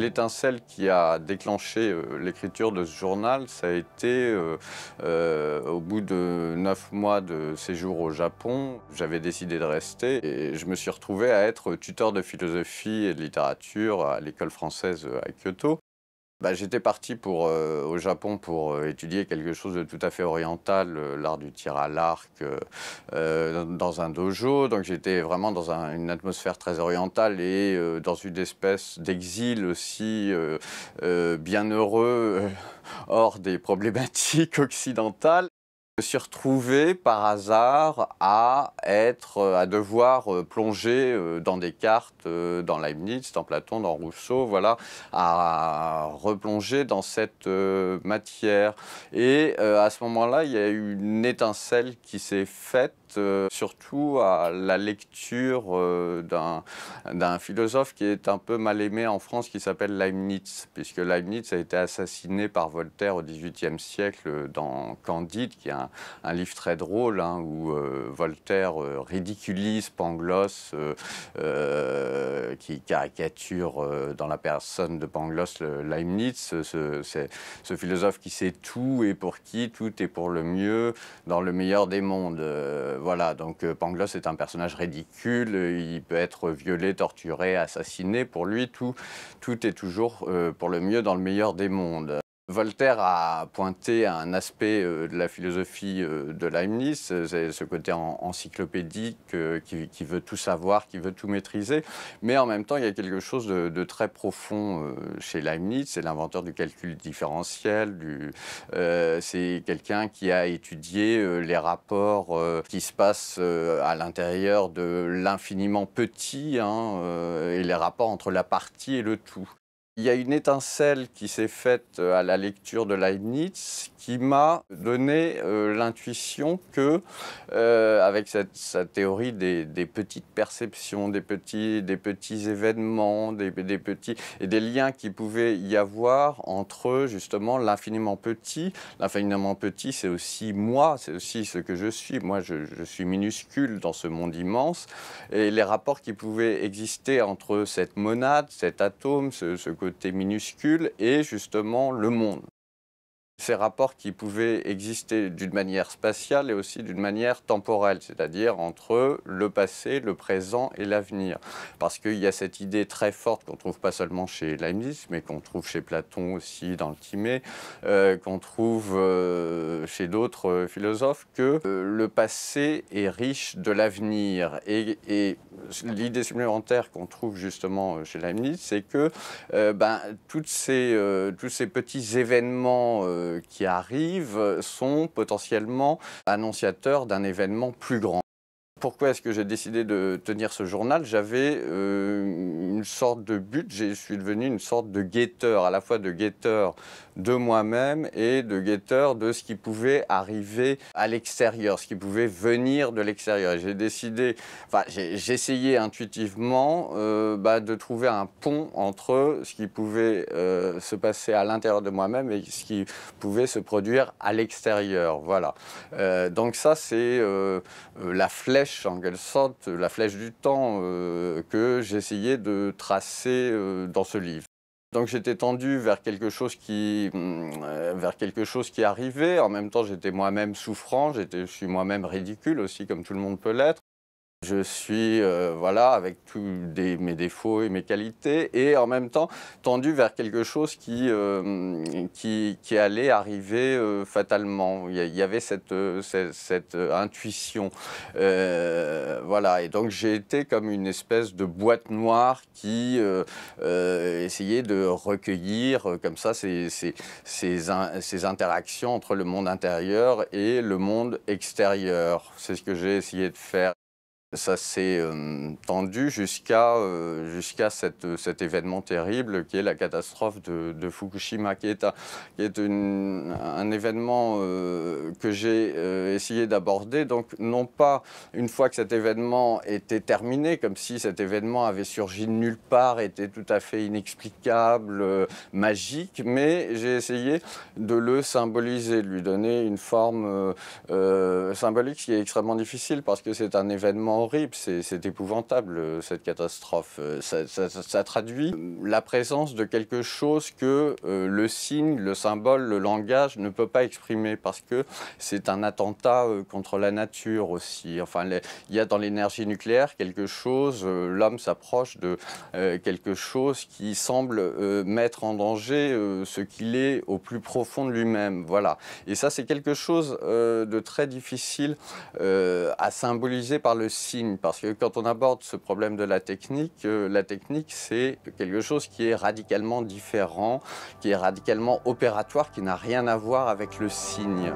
L'étincelle qui a déclenché euh, l'écriture de ce journal, ça a été euh, euh, au bout de neuf mois de séjour au Japon, j'avais décidé de rester et je me suis retrouvé à être tuteur de philosophie et de littérature à l'école française à Kyoto. Bah, j'étais parti pour, euh, au Japon pour euh, étudier quelque chose de tout à fait oriental, euh, l'art du tir à l'arc, dans, un dojo. Donc j'étais vraiment dans une atmosphère très orientale et dans une espèce d'exil aussi bienheureux, hors des problématiques occidentales me suis par hasard à être, euh, à devoir euh, plonger euh, dans des cartes, dans Leibniz, dans Platon, dans Rousseau, voilà, à replonger dans cette matière. Et à ce moment-là, il y a eu une étincelle qui s'est faite euh, surtout à la lecture euh, d'un philosophe qui est un peu mal aimé en France, qui s'appelle Leibniz, puisque Leibniz a été assassiné par Voltaire au XVIIIe siècle dans Candide, qui est un, livre très drôle, hein, où euh, Voltaire ridiculise Pangloss, qui caricature dans la personne de Pangloss Leibniz, ce philosophe qui sait tout et pour qui tout est pour le mieux, dans le meilleur des mondes voilà, donc euh, Pangloss est un personnage ridicule, il peut être violé, torturé, assassiné. Pour lui, tout, tout est toujours euh, pour le mieux dans le meilleur des mondes. Voltaire a pointé un aspect euh, de la philosophie euh, de Leibniz, euh, ce côté encyclopédique qui, veut tout savoir, qui veut tout maîtriser, mais en même temps il y a quelque chose de, très profond chez Leibniz, c'est l'inventeur du calcul différentiel, c'est quelqu'un qui a étudié les rapports qui se passent à l'intérieur de l'infiniment petit hein, et les rapports entre la partie et le tout. Il y a une étincelle qui s'est faite euh, à la lecture de Leibniz qui m'a donné euh, l'intuition que, euh, avec sa théorie des, petites perceptions, des petits, des petits événements, des, petits et des liens qui pouvaient y avoir entre justement l'infiniment petit. L'infiniment petit, c'est aussi moi, c'est aussi ce que je suis. Moi, je, suis minuscule dans ce monde immense et les rapports qui pouvaient exister entre cette monade, cet atome, ce, ce minuscule et justement le monde ces rapports qui pouvaient exister d'une manière spatiale et aussi d'une manière temporelle, c'est-à-dire entre le passé, le présent et l'avenir. Parce qu'il y a cette idée très forte qu'on trouve pas seulement chez Leibniz, mais qu'on trouve chez Platon aussi dans le Timée, euh, qu'on trouve euh, chez d'autres euh, philosophes, que le passé est riche de l'avenir. Et, l'idée supplémentaire qu'on trouve justement chez Leibniz, c'est que ben, toutes ces, tous ces petits événements euh, qui arrivent sont potentiellement annonciateurs d'un événement plus grand. Pourquoi est-ce que j'ai décidé de tenir ce journal J'avais euh, une sorte de but, je suis devenu une sorte de guetteur, à la fois de guetteur de moi-même et de guetteur de ce qui pouvait arriver à l'extérieur, ce qui pouvait venir de l'extérieur. J'ai décidé, enfin j'ai essayé intuitivement euh, bah, de trouver un pont entre ce qui pouvait euh, se passer à l'intérieur de moi-même et ce qui pouvait se produire à l'extérieur. Voilà. donc ça c'est la flèche la flèche du temps euh, que j'essayais de tracer euh, dans ce livre. Donc j'étais tendu vers quelque chose qui, mm, euh, vers quelque chose qui arrivait. En même temps, j'étais moi-même souffrant, je suis moi-même ridicule aussi, comme tout le monde peut l'être. Je suis, euh, voilà, avec tous mes défauts et mes qualités, et en même temps tendu vers quelque chose qui, euh, qui, qui, allait arriver euh, fatalement. Il y avait cette, cette, intuition. voilà, et donc j'ai été comme une espèce de boîte noire qui essayait de recueillir comme ça ces, ces, ces interactions entre le monde intérieur et le monde extérieur. C'est ce que j'ai essayé de faire. Ça s'est euh, tendu jusqu'à euh, cet événement terrible qui est la catastrophe de, Fukushima, qui est, un, événement euh, que j'ai essayé d'aborder. Donc non pas une fois que cet événement était terminé, comme si cet événement avait surgi de nulle part, était tout à fait inexplicable, magique, mais j'ai essayé de le symboliser, de lui donner une forme symbolique, ce qui est extrêmement difficile parce que c'est un événement horrible, c'est épouvantable euh, cette catastrophe. Euh, ça, traduit euh, la présence de quelque chose que le signe, le symbole, le langage ne peut pas exprimer parce que c'est un attentat contre la nature aussi. Enfin, il y a dans l'énergie nucléaire quelque chose, l'homme s'approche de quelque chose qui semble mettre en danger ce qu'il est au plus profond de lui-même. Voilà. Et ça, c'est quelque chose de très difficile à symboliser par le signe parce que quand on aborde ce problème de la technique, euh, la technique, c'est quelque chose qui est radicalement différent, qui est radicalement opératoire, qui n'a rien à voir avec le signe.